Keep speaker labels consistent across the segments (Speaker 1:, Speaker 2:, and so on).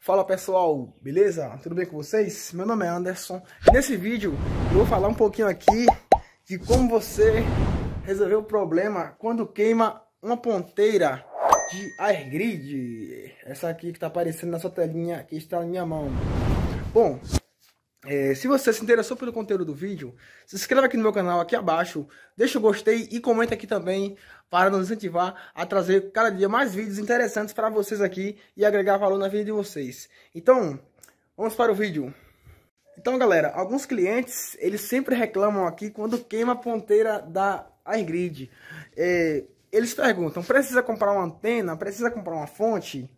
Speaker 1: Fala pessoal, beleza? Tudo bem com vocês? Meu nome é Anderson e nesse vídeo eu vou falar um pouquinho aqui de como você resolver o problema quando queima uma ponteira de air grid. Essa aqui que está aparecendo na sua telinha, que está na minha mão. Bom, é, se você se interessou pelo conteúdo do vídeo, se inscreva aqui no meu canal, aqui abaixo, deixa o gostei e comenta aqui também para nos incentivar a trazer cada dia mais vídeos interessantes para vocês aqui e agregar valor na vida de vocês. Então, vamos para o vídeo. Então, galera, alguns clientes, eles sempre reclamam aqui quando queima a ponteira da AirGrid É, eles perguntam, precisa comprar uma antena? Precisa comprar uma fonte?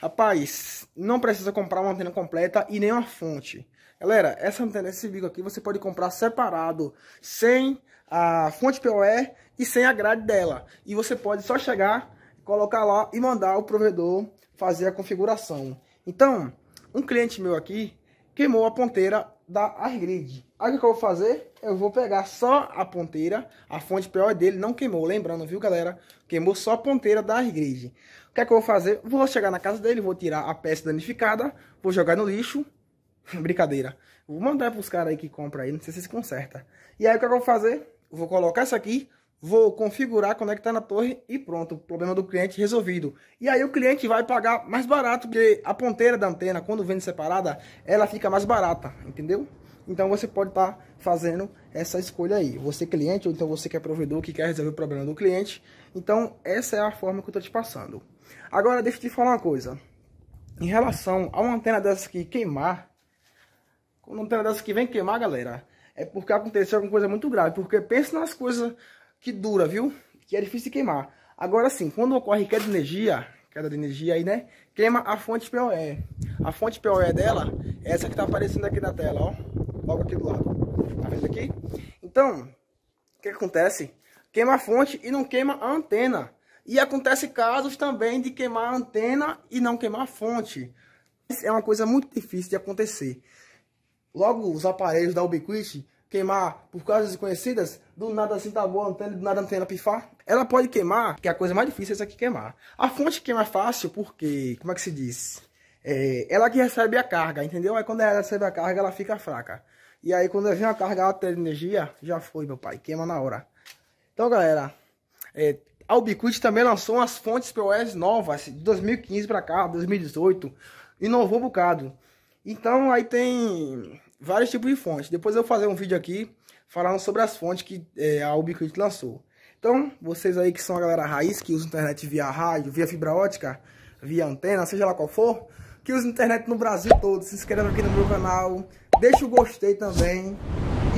Speaker 1: Rapaz, não precisa comprar uma antena completa e nem uma fonte. Galera, essa antena, esse bico aqui, você pode comprar separado, sem a fonte POE e sem a grade dela. E você pode só chegar, colocar lá e mandar o provedor fazer a configuração. Então, um cliente meu aqui queimou a ponteira da AirGrid. Aí o que eu vou fazer? Eu vou pegar só a ponteira, a fonte PO é dele não queimou, lembrando, viu galera? Queimou só a ponteira da AirGrid. O que é que eu vou fazer? Vou chegar na casa dele, vou tirar a peça danificada, vou jogar no lixo, brincadeira. Vou mandar para os caras aí que compram aí, não sei se se conserta. E aí o que, é que eu vou fazer? Vou colocar isso aqui vou configurar, conectar na torre e pronto, o problema do cliente resolvido. E aí o cliente vai pagar mais barato, porque a ponteira da antena, quando vende separada, ela fica mais barata, entendeu? Então você pode estar tá fazendo essa escolha aí. Você cliente, ou então você que é provedor, que quer resolver o problema do cliente. Então essa é a forma que eu estou te passando. Agora deixa eu te falar uma coisa. Em relação a uma antena dessas que queimar, quando uma antena dessas que vem queimar, galera, é porque aconteceu alguma coisa muito grave. Porque pensa nas coisas que dura, viu? Que é difícil de queimar. Agora sim, quando ocorre queda de energia, queda de energia aí, né? Queima a fonte POE. A fonte POE dela é essa que tá aparecendo aqui na tela, ó. Logo aqui do lado. Tá vendo aqui? Então, o que acontece? Queima a fonte e não queima a antena. E acontece casos também de queimar a antena e não queimar a fonte. Isso é uma coisa muito difícil de acontecer. Logo, os aparelhos da Ubiquiti queimar por causas desconhecidas, do nada assim tá boa, antena, do nada antena pifar. Ela pode queimar, que é a coisa mais difícil é essa aqui queimar. A fonte queima é fácil porque, como é que se diz? É, ela que recebe a carga, entendeu? Aí quando ela recebe a carga, ela fica fraca. E aí quando vem a carga alta de energia, já foi, meu pai, queima na hora. Então, galera, é, a Ubiquiti também lançou umas fontes POS novas, de 2015 para cá, 2018, inovou um bocado. Então, aí tem vários tipos de fontes. Depois eu vou fazer um vídeo aqui falando sobre as fontes que é, a Ubiquiti lançou. Então, vocês aí que são a galera raiz, que usa internet via rádio, via fibra ótica, via antena, seja lá qual for, que usa internet no Brasil todo, se inscreve aqui no meu canal, deixa o gostei também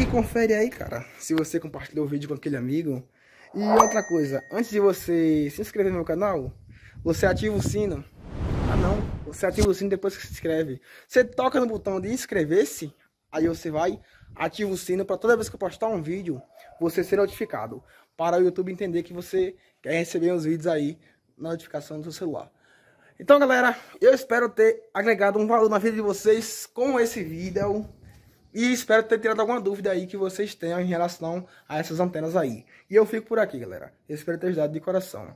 Speaker 1: e confere aí, cara, se você compartilhou o vídeo com aquele amigo. E outra coisa, antes de você se inscrever no meu canal, você ativa o sino. Ah não, você ativa o sino depois que se inscreve. Você toca no botão de inscrever-se, Aí você vai, ativa o sino para toda vez que eu postar um vídeo, você ser notificado. Para o YouTube entender que você quer receber os vídeos aí na notificação do seu celular. Então, galera, eu espero ter agregado um valor na vida de vocês com esse vídeo. E espero ter tirado alguma dúvida aí que vocês tenham em relação a essas antenas aí. E eu fico por aqui, galera. Eu espero ter ajudado de coração.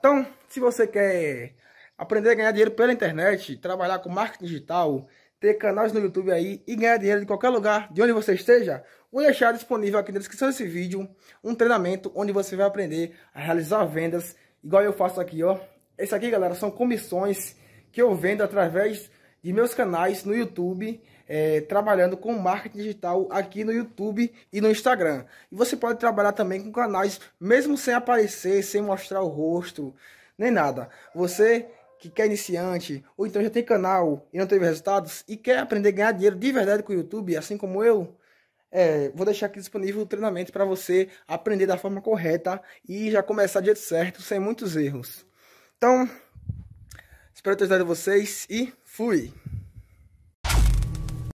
Speaker 1: Então, se você quer aprender a ganhar dinheiro pela internet, trabalhar com marketing digital, ter canais no YouTube aí e ganhar dinheiro de qualquer lugar de onde você esteja, vou deixar é disponível aqui na descrição desse vídeo um treinamento onde você vai aprender a realizar vendas, igual eu faço aqui, ó. Esse aqui, galera, são comissões que eu vendo através de meus canais no YouTube, é, trabalhando com marketing digital aqui no YouTube e no Instagram. E você pode trabalhar também com canais, mesmo sem aparecer, sem mostrar o rosto, nem nada. Você que quer iniciante, ou então já tem canal e não teve resultados e quer aprender a ganhar dinheiro de verdade com o YouTube, assim como eu, é, vou deixar aqui disponível o treinamento para você aprender da forma correta e já começar do jeito certo, sem muitos erros. Então, espero ter ajudado vocês e fui!